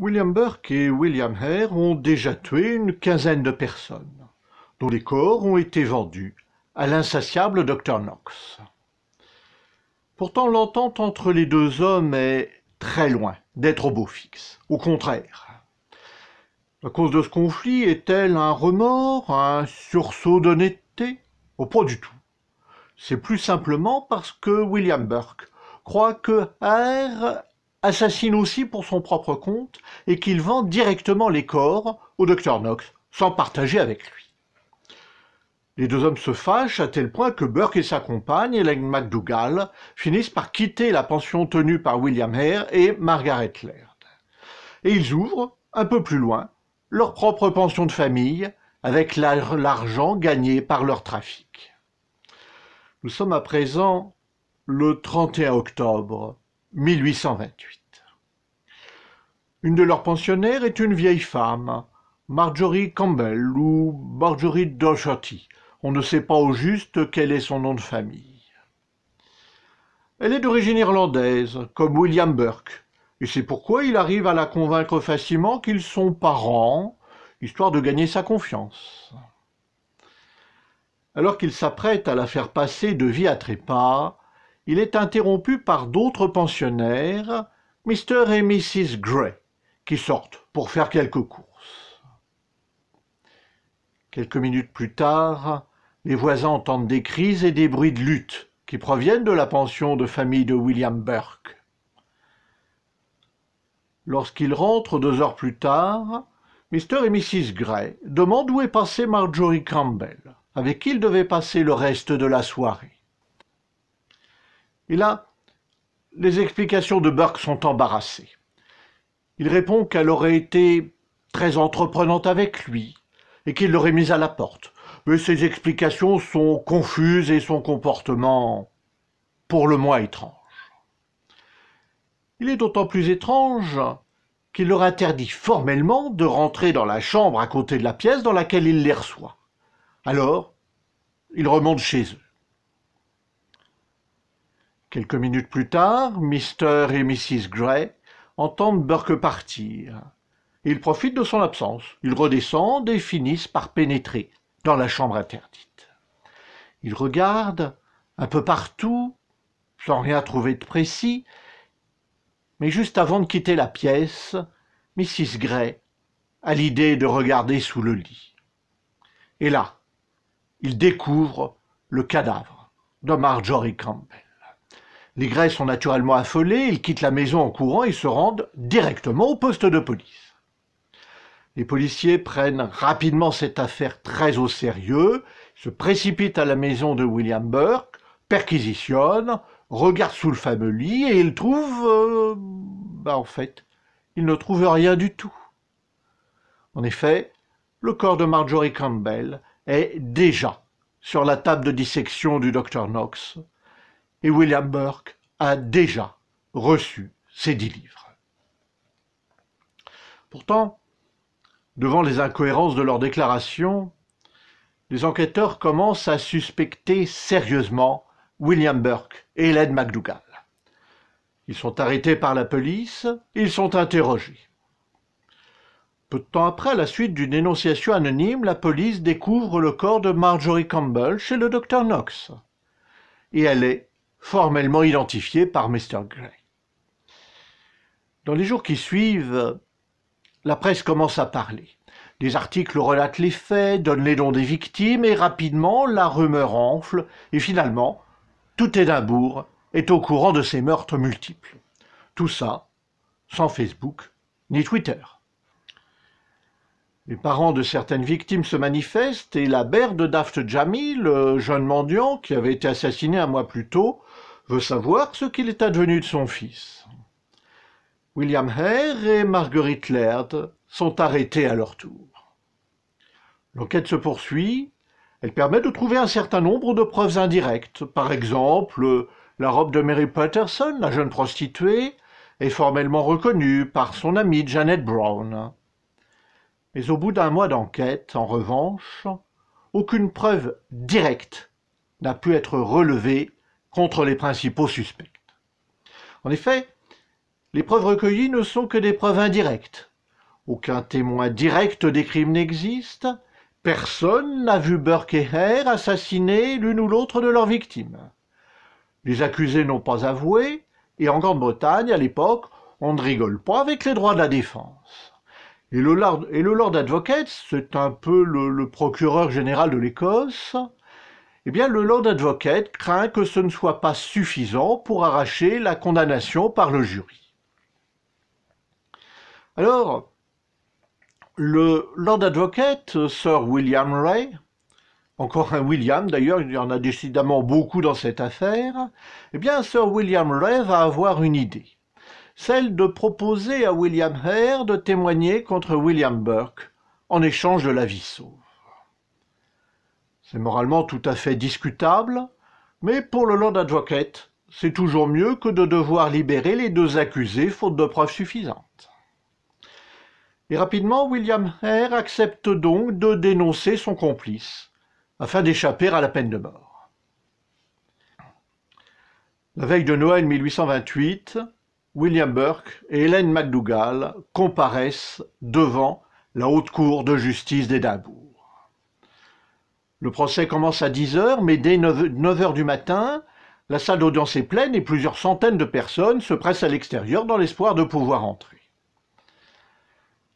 William Burke et William Hare ont déjà tué une quinzaine de personnes, dont les corps ont été vendus à l'insatiable Dr Knox. Pourtant, l'entente entre les deux hommes est très loin d'être au beau fixe. Au contraire. La cause de ce conflit est-elle un remords, un sursaut d'honnêteté Au oh, point du tout. C'est plus simplement parce que William Burke croit que Hare assassine aussi pour son propre compte et qu'il vend directement les corps au docteur Knox, sans partager avec lui. Les deux hommes se fâchent à tel point que Burke et sa compagne, Helen McDougall, finissent par quitter la pension tenue par William Hare et Margaret Laird. Et ils ouvrent, un peu plus loin, leur propre pension de famille avec l'argent gagné par leur trafic. Nous sommes à présent le 31 octobre 1828. Une de leurs pensionnaires est une vieille femme, Marjorie Campbell ou Marjorie Doherty. On ne sait pas au juste quel est son nom de famille. Elle est d'origine irlandaise, comme William Burke, et c'est pourquoi il arrive à la convaincre facilement qu'ils sont parents, histoire de gagner sa confiance. Alors qu'il s'apprête à la faire passer de vie à trépas, il est interrompu par d'autres pensionnaires, Mr. et Mrs. Gray, qui sortent pour faire quelques courses. Quelques minutes plus tard, les voisins entendent des cris et des bruits de lutte qui proviennent de la pension de famille de William Burke. Lorsqu'ils rentrent deux heures plus tard, Mr. et Mrs. Gray demandent où est passée Marjorie Campbell, avec qui ils devaient passer le reste de la soirée. Et là, les explications de Burke sont embarrassées. Il répond qu'elle aurait été très entreprenante avec lui et qu'il l'aurait mise à la porte. Mais ses explications sont confuses et son comportement pour le moins étrange. Il est d'autant plus étrange qu'il leur interdit formellement de rentrer dans la chambre à côté de la pièce dans laquelle il les reçoit. Alors, ils remontent chez eux. Quelques minutes plus tard, Mr. et Mrs. Gray entendent Burke partir. Ils profitent de son absence. Ils redescendent et finissent par pénétrer dans la chambre interdite. Ils regardent un peu partout, sans rien trouver de précis, mais juste avant de quitter la pièce, Mrs. Gray a l'idée de regarder sous le lit. Et là, ils découvrent le cadavre de Marjorie Campbell. Les Grecs sont naturellement affolés, ils quittent la maison en courant et se rendent directement au poste de police. Les policiers prennent rapidement cette affaire très au sérieux, se précipitent à la maison de William Burke, perquisitionnent, regardent sous le fameux lit et ils trouvent... Euh, bah en fait, ils ne trouvent rien du tout. En effet, le corps de Marjorie Campbell est déjà sur la table de dissection du docteur Knox, et William Burke a déjà reçu ses dix livres. Pourtant, devant les incohérences de leurs déclarations, les enquêteurs commencent à suspecter sérieusement William Burke et Hélène McDougall. Ils sont arrêtés par la police, ils sont interrogés. Peu de temps après, à la suite d'une dénonciation anonyme, la police découvre le corps de Marjorie Campbell chez le docteur Knox. Et elle est formellement identifié par Mr. Gray. Dans les jours qui suivent, la presse commence à parler. Les articles relatent les faits, donnent les noms des victimes et rapidement la rumeur enfle et finalement tout Édimbourg est au courant de ces meurtres multiples. Tout ça sans Facebook ni Twitter. Les parents de certaines victimes se manifestent et la mère de Daft Jamil, le jeune mendiant qui avait été assassiné un mois plus tôt, veut savoir ce qu'il est advenu de son fils. William Hare et Marguerite Laird sont arrêtés à leur tour. L'enquête se poursuit. Elle permet de trouver un certain nombre de preuves indirectes, par exemple la robe de Mary Patterson, la jeune prostituée, est formellement reconnue par son amie Janet Brown. Mais au bout d'un mois d'enquête, en revanche, aucune preuve directe n'a pu être relevée contre les principaux suspects. En effet, les preuves recueillies ne sont que des preuves indirectes. Aucun témoin direct des crimes n'existe. Personne n'a vu Burke et Hare assassiner l'une ou l'autre de leurs victimes. Les accusés n'ont pas avoué, et en Grande-Bretagne, à l'époque, on ne rigole pas avec les droits de la défense. Et le Lord, Advocate, c'est un peu le procureur général de l'Écosse, eh bien, le Lord Advocate craint que ce ne soit pas suffisant pour arracher la condamnation par le jury. Alors, le Lord Advocate, Sir William Ray, encore un William d'ailleurs, il y en a décidément beaucoup dans cette affaire, eh bien, Sir William Ray va avoir une idée, celle de proposer à William Hare de témoigner contre William Burke en échange de la vie sauve. C'est moralement tout à fait discutable, mais pour le Lord Advocate, c'est toujours mieux que de devoir libérer les deux accusés faute de preuves suffisantes. Et rapidement, William Hare accepte donc de dénoncer son complice, afin d'échapper à la peine de mort. La veille de Noël 1828, William Burke et Hélène MacDougall comparaissent devant la Haute Cour de justice d'Édimbourg. Le procès commence à 10h, mais dès 9h du matin, la salle d'audience est pleine et plusieurs centaines de personnes se pressent à l'extérieur dans l'espoir de pouvoir entrer.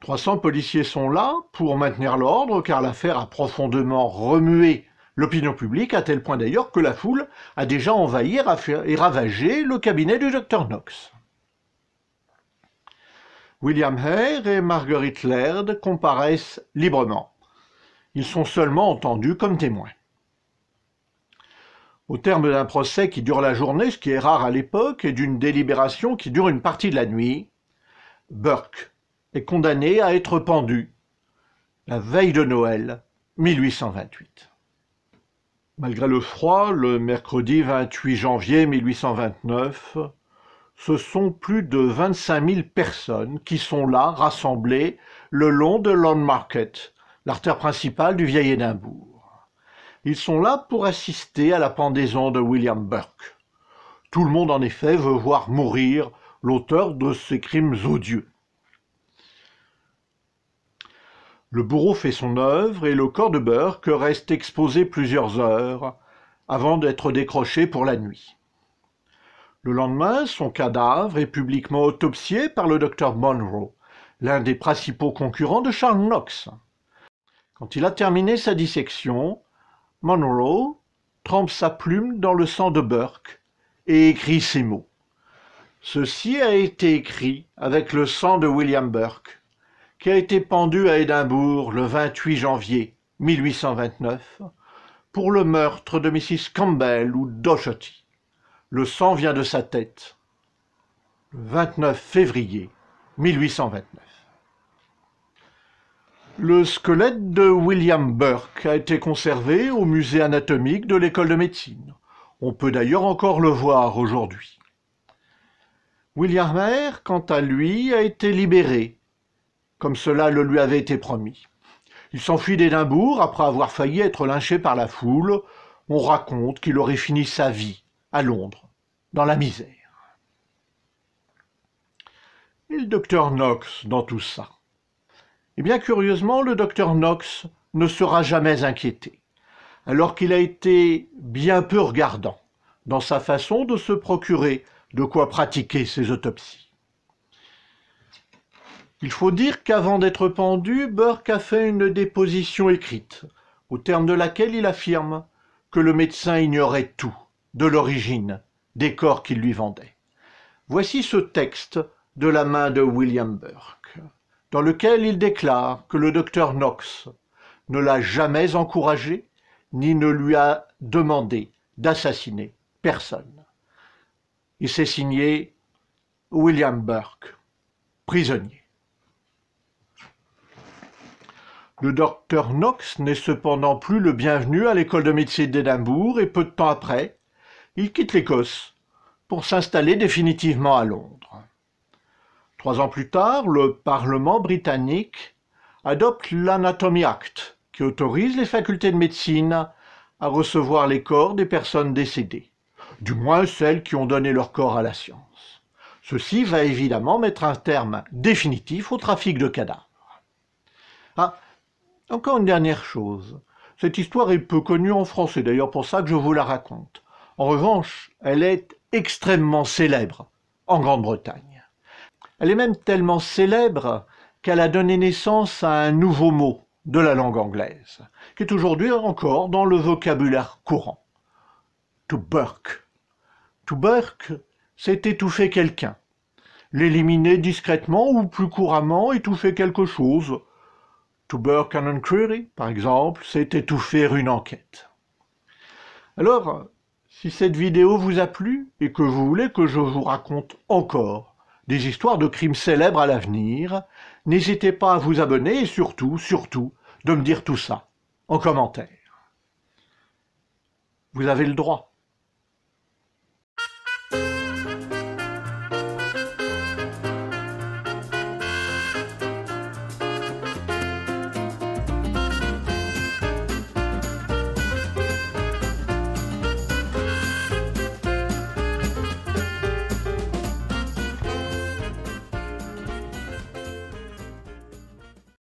300 policiers sont là pour maintenir l'ordre car l'affaire a profondément remué l'opinion publique à tel point d'ailleurs que la foule a déjà envahi et ravagé le cabinet du docteur Knox. William Hare et Marguerite Laird comparaissent librement. Ils sont seulement entendus comme témoins. Au terme d'un procès qui dure la journée, ce qui est rare à l'époque, et d'une délibération qui dure une partie de la nuit, Burke est condamné à être pendu la veille de Noël 1828. Malgré le froid, le mercredi 28 janvier 1829, ce sont plus de 25 000 personnes qui sont là, rassemblées, le long de Lawn Market, l'artère principale du vieil Édimbourg. Ils sont là pour assister à la pendaison de William Burke. Tout le monde en effet veut voir mourir l'auteur de ces crimes odieux. Le bourreau fait son œuvre et le corps de Burke reste exposé plusieurs heures avant d'être décroché pour la nuit. Le lendemain, son cadavre est publiquement autopsié par le docteur Monroe, l'un des principaux concurrents de Charles Knox. Quand il a terminé sa dissection, Monroe trempe sa plume dans le sang de Burke et écrit ces mots. Ceci a été écrit avec le sang de William Burke, qui a été pendu à Édimbourg le 28 janvier 1829 pour le meurtre de Mrs. Campbell ou Doherty. Le sang vient de sa tête. Le 29 février 1829. Le squelette de William Burke a été conservé au musée anatomique de l'école de médecine. On peut d'ailleurs encore le voir aujourd'hui. William Hare, quant à lui, a été libéré, comme cela le lui avait été promis. Il s'enfuit d'Édimbourg après avoir failli être lynché par la foule. On raconte qu'il aurait fini sa vie à Londres, dans la misère. Et le docteur Knox dans tout ça eh bien, curieusement, le docteur Knox ne sera jamais inquiété, alors qu'il a été bien peu regardant dans sa façon de se procurer de quoi pratiquer ses autopsies. Il faut dire qu'avant d'être pendu, Burke a fait une déposition écrite, au terme de laquelle il affirme que le médecin ignorait tout de l'origine des corps qu'il lui vendait. Voici ce texte de la main de William Burke dans lequel il déclare que le docteur Knox ne l'a jamais encouragé ni ne lui a demandé d'assassiner personne. Il s'est signé William Burke, prisonnier. Le docteur Knox n'est cependant plus le bienvenu à l'école de médecine d'Édimbourg et peu de temps après, il quitte l'Écosse pour s'installer définitivement à Londres. Trois ans plus tard, le Parlement britannique adopte l'Anatomy Act, qui autorise les facultés de médecine à recevoir les corps des personnes décédées, du moins celles qui ont donné leur corps à la science. Ceci va évidemment mettre un terme définitif au trafic de cadavres. Ah, encore une dernière chose. Cette histoire est peu connue en France, d'ailleurs pour ça que je vous la raconte. En revanche, elle est extrêmement célèbre en Grande-Bretagne. Elle est même tellement célèbre qu'elle a donné naissance à un nouveau mot de la langue anglaise, qui est aujourd'hui encore dans le vocabulaire courant. To burk. To burk, c'est étouffer quelqu'un, l'éliminer discrètement ou plus couramment étouffer quelque chose. To burk an inquiry, par exemple, c'est étouffer une enquête. Alors, si cette vidéo vous a plu et que vous voulez que je vous raconte encore des histoires de crimes célèbres à l'avenir. N'hésitez pas à vous abonner et surtout, surtout, de me dire tout ça en commentaire. Vous avez le droit.